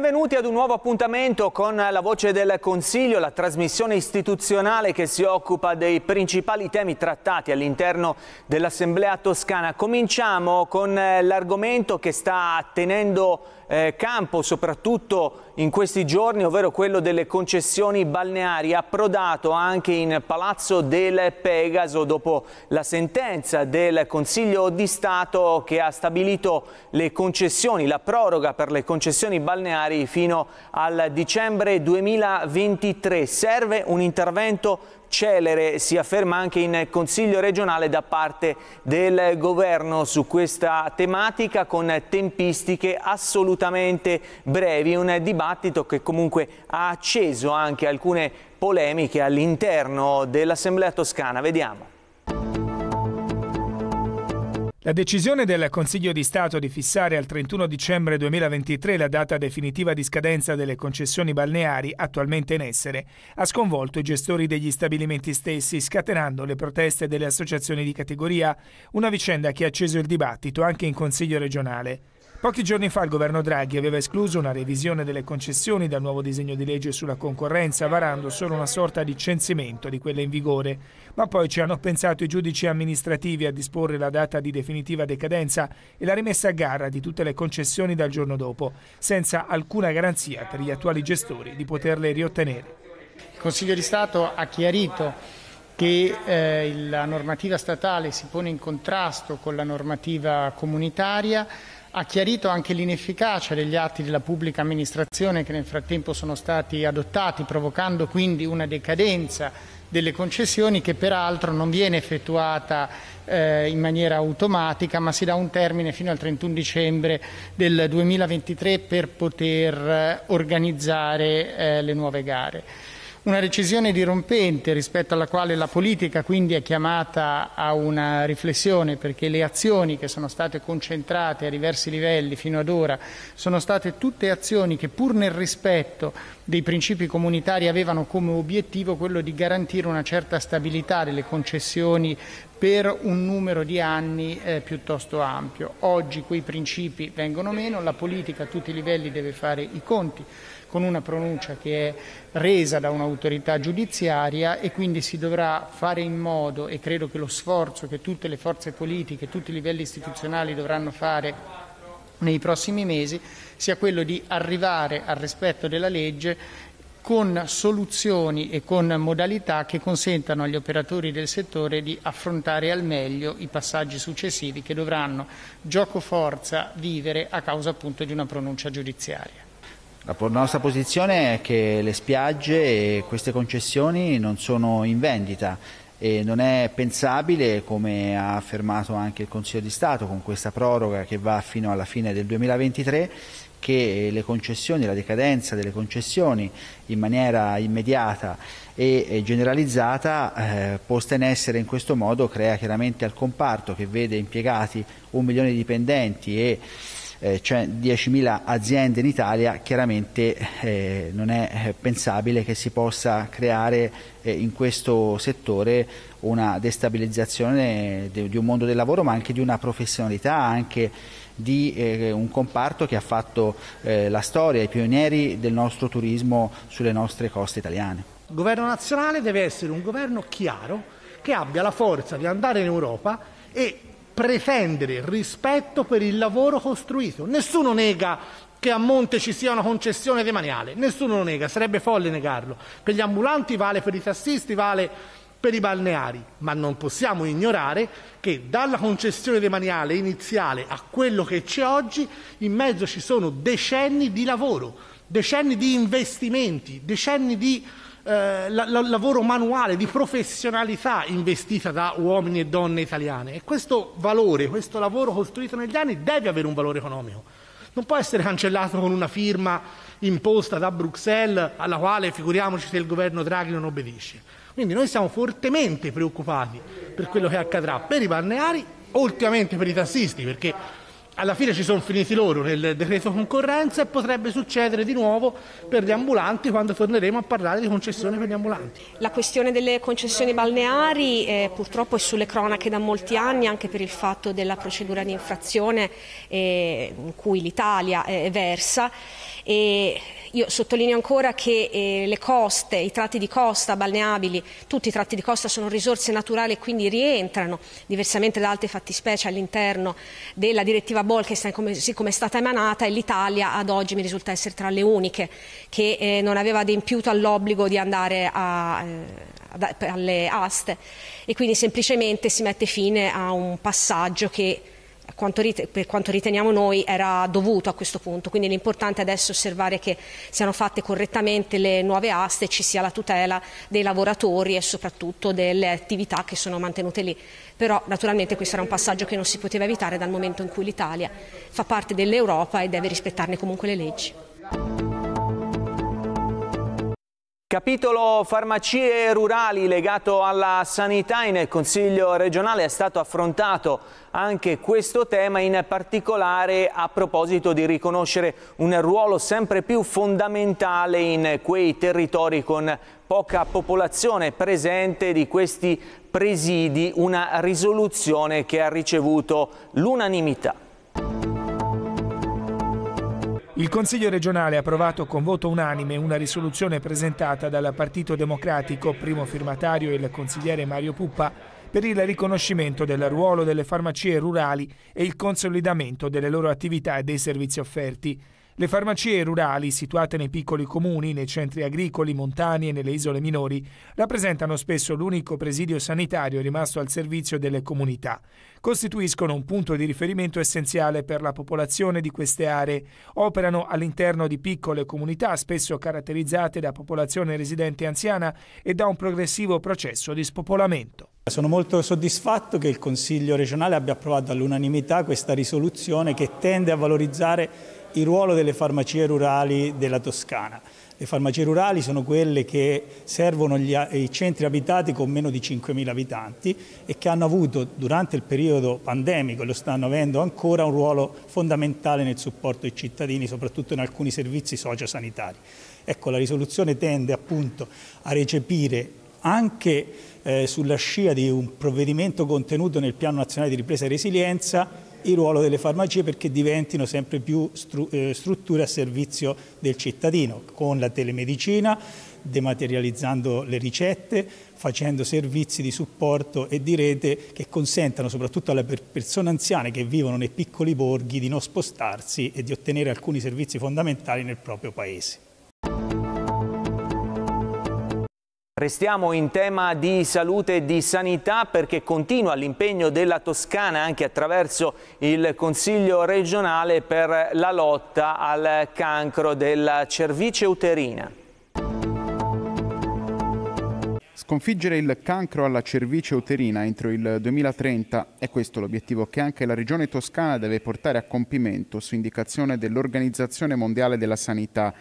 Benvenuti ad un nuovo appuntamento con La Voce del Consiglio, la trasmissione istituzionale che si occupa dei principali temi trattati all'interno dell'Assemblea Toscana. Cominciamo con eh, l'argomento che sta tenendo eh, campo, soprattutto in questi giorni, ovvero quello delle concessioni balneari, approdato anche in Palazzo del Pegaso dopo la sentenza del Consiglio di Stato che ha stabilito le concessioni, la proroga per le concessioni balneari fino al dicembre 2023. Serve un intervento celere, si afferma anche in Consiglio regionale da parte del governo su questa tematica con tempistiche assolutamente brevi, un dibattito che comunque ha acceso anche alcune polemiche all'interno dell'Assemblea Toscana. Vediamo. La decisione del Consiglio di Stato di fissare al 31 dicembre 2023 la data definitiva di scadenza delle concessioni balneari attualmente in essere ha sconvolto i gestori degli stabilimenti stessi, scatenando le proteste delle associazioni di categoria, una vicenda che ha acceso il dibattito anche in Consiglio regionale. Pochi giorni fa il governo Draghi aveva escluso una revisione delle concessioni dal nuovo disegno di legge sulla concorrenza, varando solo una sorta di censimento di quelle in vigore. Ma poi ci hanno pensato i giudici amministrativi a disporre la data di definitiva decadenza e la rimessa a gara di tutte le concessioni dal giorno dopo, senza alcuna garanzia per gli attuali gestori di poterle riottenere. Il Consiglio di Stato ha chiarito che eh, la normativa statale si pone in contrasto con la normativa comunitaria ha chiarito anche l'inefficacia degli atti della pubblica amministrazione che nel frattempo sono stati adottati, provocando quindi una decadenza delle concessioni che peraltro non viene effettuata eh, in maniera automatica, ma si dà un termine fino al 31 dicembre del 2023 per poter eh, organizzare eh, le nuove gare. Una decisione dirompente rispetto alla quale la politica quindi è chiamata a una riflessione perché le azioni che sono state concentrate a diversi livelli fino ad ora sono state tutte azioni che pur nel rispetto dei principi comunitari avevano come obiettivo quello di garantire una certa stabilità delle concessioni per un numero di anni eh, piuttosto ampio. Oggi quei principi vengono meno, la politica a tutti i livelli deve fare i conti con una pronuncia che è resa da un'autorità giudiziaria e quindi si dovrà fare in modo, e credo che lo sforzo che tutte le forze politiche, tutti i livelli istituzionali dovranno fare nei prossimi mesi, sia quello di arrivare al rispetto della legge con soluzioni e con modalità che consentano agli operatori del settore di affrontare al meglio i passaggi successivi che dovranno gioco forza vivere a causa appunto di una pronuncia giudiziaria. La nostra posizione è che le spiagge e queste concessioni non sono in vendita e non è pensabile, come ha affermato anche il Consiglio di Stato con questa proroga che va fino alla fine del 2023, che le concessioni, la decadenza delle concessioni in maniera immediata e generalizzata eh, posta in essere in questo modo crea chiaramente al comparto che vede impiegati un milione di dipendenti e eh, cioè 10.000 aziende in Italia, chiaramente eh, non è eh, pensabile che si possa creare eh, in questo settore una destabilizzazione de, di un mondo del lavoro, ma anche di una professionalità, anche di eh, un comparto che ha fatto eh, la storia, i pionieri del nostro turismo sulle nostre coste italiane. Il governo nazionale deve essere un governo chiaro che abbia la forza di andare in Europa e pretendere rispetto per il lavoro costruito. Nessuno nega che a monte ci sia una concessione demaniale, nessuno lo nega, sarebbe folle negarlo. Per gli ambulanti vale, per i tassisti vale per i balneari, ma non possiamo ignorare che dalla concessione demaniale iniziale a quello che c'è oggi, in mezzo ci sono decenni di lavoro, decenni di investimenti, decenni di eh, la, la, lavoro manuale, di professionalità investita da uomini e donne italiane. E questo valore, questo lavoro costruito negli anni deve avere un valore economico. Non può essere cancellato con una firma imposta da Bruxelles alla quale figuriamoci se il governo Draghi non obbedisce. Quindi noi siamo fortemente preoccupati per quello che accadrà per i balneari, ultimamente per i tassisti, perché alla fine ci sono finiti loro nel decreto concorrenza e potrebbe succedere di nuovo per gli ambulanti quando torneremo a parlare di concessioni per gli ambulanti. La questione delle concessioni balneari eh, purtroppo è sulle cronache da molti anni anche per il fatto della procedura di infrazione eh, in cui l'Italia è versa e io sottolineo ancora che eh, le coste, i tratti di costa balneabili, tutti i tratti di costa sono risorse naturali e quindi rientrano diversamente da altre fattispecie all'interno della direttiva Bolkestein come, siccome è stata emanata e l'Italia ad oggi mi risulta essere tra le uniche che eh, non aveva adempiuto all'obbligo di andare a, eh, ad, alle aste e quindi semplicemente si mette fine a un passaggio che quanto per quanto riteniamo noi era dovuto a questo punto, quindi l'importante adesso è osservare che siano fatte correttamente le nuove aste e ci sia la tutela dei lavoratori e soprattutto delle attività che sono mantenute lì. Però naturalmente questo era un passaggio che non si poteva evitare dal momento in cui l'Italia fa parte dell'Europa e deve rispettarne comunque le leggi. Capitolo farmacie rurali legato alla sanità in Consiglio regionale è stato affrontato anche questo tema, in particolare a proposito di riconoscere un ruolo sempre più fondamentale in quei territori con poca popolazione presente di questi presidi, una risoluzione che ha ricevuto l'unanimità. Il Consiglio regionale ha approvato con voto unanime una risoluzione presentata dal Partito Democratico, primo firmatario il consigliere Mario Puppa, per il riconoscimento del ruolo delle farmacie rurali e il consolidamento delle loro attività e dei servizi offerti. Le farmacie rurali, situate nei piccoli comuni, nei centri agricoli, montani e nelle isole minori, rappresentano spesso l'unico presidio sanitario rimasto al servizio delle comunità. Costituiscono un punto di riferimento essenziale per la popolazione di queste aree. Operano all'interno di piccole comunità, spesso caratterizzate da popolazione residente anziana e da un progressivo processo di spopolamento. Sono molto soddisfatto che il Consiglio regionale abbia approvato all'unanimità questa risoluzione che tende a valorizzare il ruolo delle farmacie rurali della Toscana. Le farmacie rurali sono quelle che servono gli, i centri abitati con meno di 5.000 abitanti e che hanno avuto durante il periodo pandemico, e lo stanno avendo ancora, un ruolo fondamentale nel supporto ai cittadini, soprattutto in alcuni servizi sociosanitari. Ecco, la risoluzione tende appunto a recepire anche eh, sulla scia di un provvedimento contenuto nel Piano Nazionale di Ripresa e Resilienza il ruolo delle farmacie perché diventino sempre più stru eh, strutture a servizio del cittadino, con la telemedicina, dematerializzando le ricette, facendo servizi di supporto e di rete che consentano soprattutto alle persone anziane che vivono nei piccoli borghi di non spostarsi e di ottenere alcuni servizi fondamentali nel proprio paese. Restiamo in tema di salute e di sanità perché continua l'impegno della Toscana anche attraverso il Consiglio regionale per la lotta al cancro della cervice uterina. Sconfiggere il cancro alla cervice uterina entro il 2030 è questo l'obiettivo che anche la Regione Toscana deve portare a compimento su indicazione dell'Organizzazione Mondiale della Sanità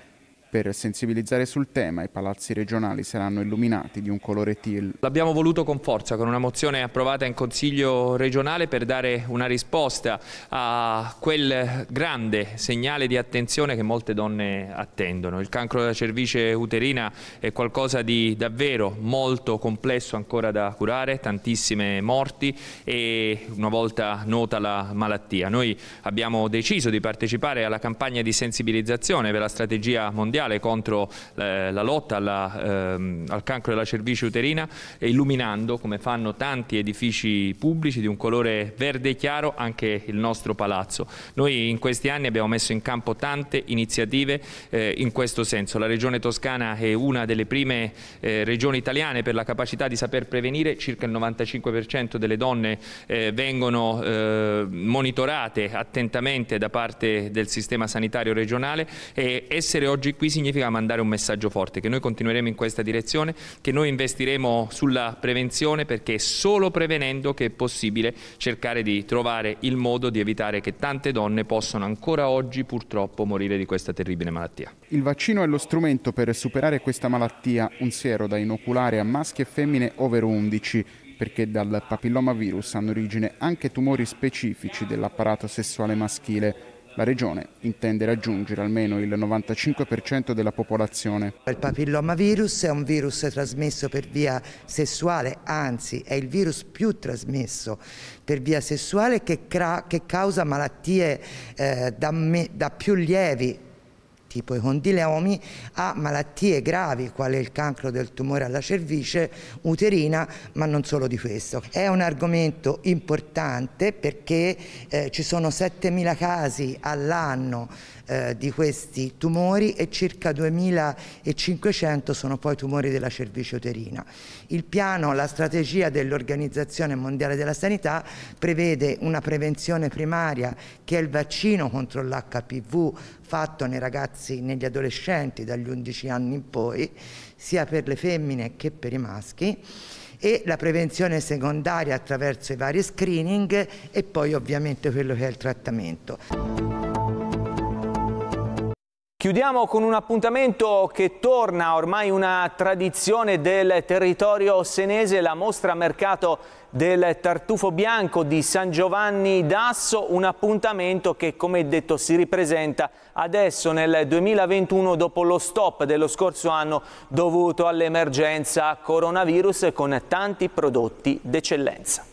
per sensibilizzare sul tema i palazzi regionali saranno illuminati di un colore teal. L'abbiamo voluto con forza, con una mozione approvata in Consiglio regionale per dare una risposta a quel grande segnale di attenzione che molte donne attendono. Il cancro della cervice uterina è qualcosa di davvero molto complesso ancora da curare, tantissime morti e una volta nota la malattia. Noi abbiamo deciso di partecipare alla campagna di sensibilizzazione per la strategia mondiale mondiale contro eh, la, lotta alla, ehm, al cancro della cervice uterina e illuminando come fanno tanti edifici pubblici di un colore verde chiaro anche il nostro palazzo. Noi in questi anni abbiamo messo in campo tante iniziative eh, in questo senso. La regione toscana è una delle prime eh, regioni italiane per la capacità di saper prevenire, circa il 95% delle donne eh, vengono eh, monitorate attentamente da parte del sistema sanitario regionale e essere oggi qui qui significa mandare un messaggio forte, che noi continueremo in questa direzione, che noi investiremo sulla prevenzione perché è solo prevenendo che è possibile cercare di trovare il modo di evitare che tante donne possano ancora oggi purtroppo morire di questa terribile malattia. Il vaccino è lo strumento per superare questa malattia, un siero da inoculare a maschi e femmine over 11 perché dal papillomavirus hanno origine anche tumori specifici dell'apparato sessuale maschile la regione intende raggiungere almeno il 95% della popolazione. Il papillomavirus è un virus trasmesso per via sessuale, anzi è il virus più trasmesso per via sessuale che, che causa malattie eh, da, da più lievi tipo i condileomi, a malattie gravi quale il cancro del tumore alla cervice, uterina, ma non solo di questo. È un argomento importante perché eh, ci sono 7.000 casi all'anno eh, di questi tumori e circa 2.500 sono poi tumori della cervice uterina. Il piano, la strategia dell'Organizzazione Mondiale della Sanità prevede una prevenzione primaria che è il vaccino contro l'HPV fatto nei ragazzi, negli adolescenti dagli 11 anni in poi, sia per le femmine che per i maschi e la prevenzione secondaria attraverso i vari screening e poi ovviamente quello che è il trattamento. Chiudiamo con un appuntamento che torna ormai una tradizione del territorio senese, la mostra mercato del tartufo bianco di San Giovanni d'Asso, un appuntamento che come detto si ripresenta adesso nel 2021 dopo lo stop dello scorso anno dovuto all'emergenza coronavirus con tanti prodotti d'eccellenza.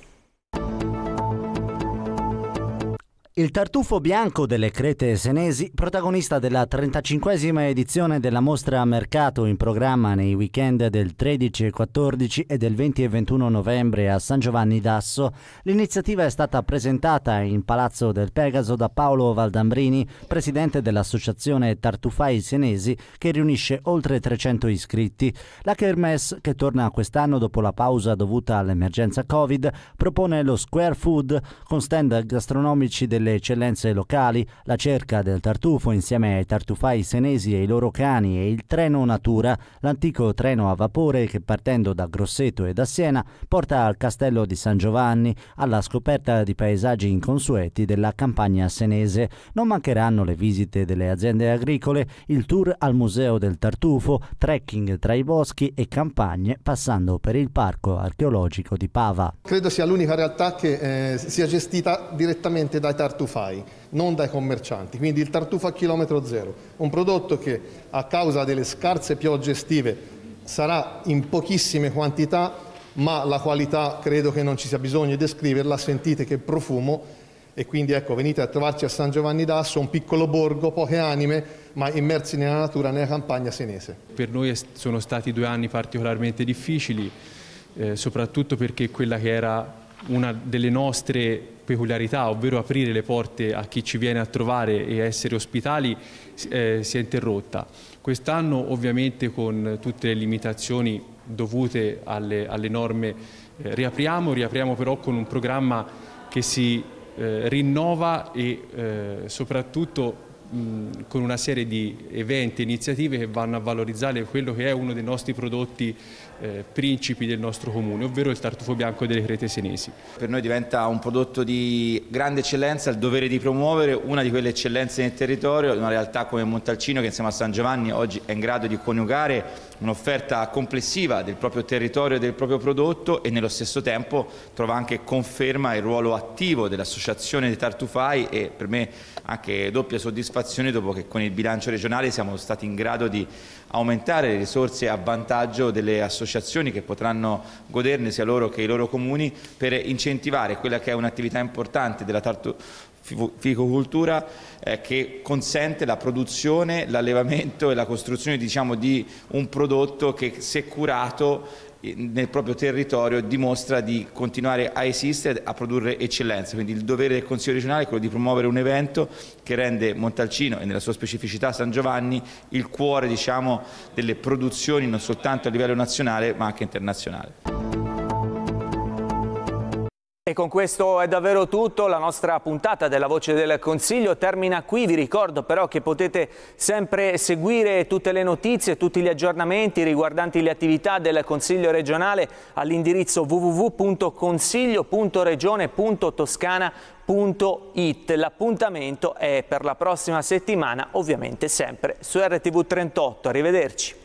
Il tartufo bianco delle crete senesi, protagonista della 35esima edizione della mostra a Mercato in programma nei weekend del 13 e 14 e del 20 e 21 novembre a San Giovanni d'Asso, l'iniziativa è stata presentata in Palazzo del Pegaso da Paolo Valdambrini, presidente dell'associazione Tartufai Senesi che riunisce oltre 300 iscritti. La Kermesse, che torna quest'anno dopo la pausa dovuta all'emergenza Covid, propone lo Square Food con stand gastronomici delle delle eccellenze locali, la cerca del tartufo insieme ai tartufai senesi e i loro cani e il treno Natura, l'antico treno a vapore che partendo da Grosseto e da Siena porta al castello di San Giovanni alla scoperta di paesaggi inconsueti della campagna senese. Non mancheranno le visite delle aziende agricole, il tour al museo del tartufo, trekking tra i boschi e campagne passando per il parco archeologico di Pava. Credo sia l'unica realtà che eh, sia gestita direttamente dai tartufi tartufai, non dai commercianti. Quindi il tartufo a chilometro zero, un prodotto che a causa delle scarse piogge estive sarà in pochissime quantità, ma la qualità credo che non ci sia bisogno di descriverla, sentite che profumo e quindi ecco venite a trovarci a San Giovanni d'Asso, un piccolo borgo, poche anime, ma immersi nella natura, nella campagna senese. Per noi sono stati due anni particolarmente difficili, eh, soprattutto perché quella che era una delle nostre peculiarità, ovvero aprire le porte a chi ci viene a trovare e essere ospitali, eh, si è interrotta. Quest'anno ovviamente con tutte le limitazioni dovute alle, alle norme eh, riapriamo, riapriamo però con un programma che si eh, rinnova e eh, soprattutto con una serie di eventi e iniziative che vanno a valorizzare quello che è uno dei nostri prodotti eh, principi del nostro comune, ovvero il tartufo bianco delle crete senesi. Per noi diventa un prodotto di grande eccellenza, il dovere di promuovere una di quelle eccellenze nel territorio, una realtà come Montalcino che insieme a San Giovanni oggi è in grado di coniugare un'offerta complessiva del proprio territorio e del proprio prodotto e nello stesso tempo trova anche conferma il ruolo attivo dell'associazione dei tartufai e per me anche doppia soddisfazione soddisfazione dopo che con il bilancio regionale siamo stati in grado di aumentare le risorse a vantaggio delle associazioni che potranno goderne sia loro che i loro comuni per incentivare quella che è un'attività importante della ficocultura eh, che consente la produzione, l'allevamento e la costruzione diciamo, di un prodotto che se curato eh, nel proprio territorio dimostra di continuare a esistere, a produrre eccellenza. Quindi il dovere del Consiglio regionale è quello di promuovere un evento che rende Montalcino e nella sua specificità San Giovanni il cuore diciamo, delle produzioni non soltanto a livello nazionale ma anche internazionale. E con questo è davvero tutto, la nostra puntata della Voce del Consiglio termina qui, vi ricordo però che potete sempre seguire tutte le notizie, tutti gli aggiornamenti riguardanti le attività del Consiglio regionale all'indirizzo www.consiglio.regione.toscana.it. L'appuntamento è per la prossima settimana ovviamente sempre su RTV38, arrivederci.